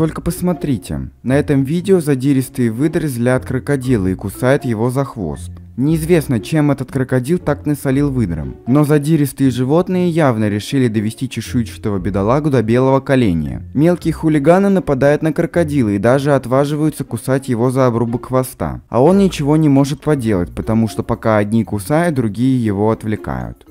Только посмотрите. На этом видео задиристые выдры злят крокодила и кусают его за хвост. Неизвестно, чем этот крокодил так насолил выдрам, но задиристые животные явно решили довести чешуйчатого бедолагу до белого коленя. Мелкие хулиганы нападают на крокодила и даже отваживаются кусать его за обрубок хвоста. А он ничего не может поделать, потому что пока одни кусают, другие его отвлекают.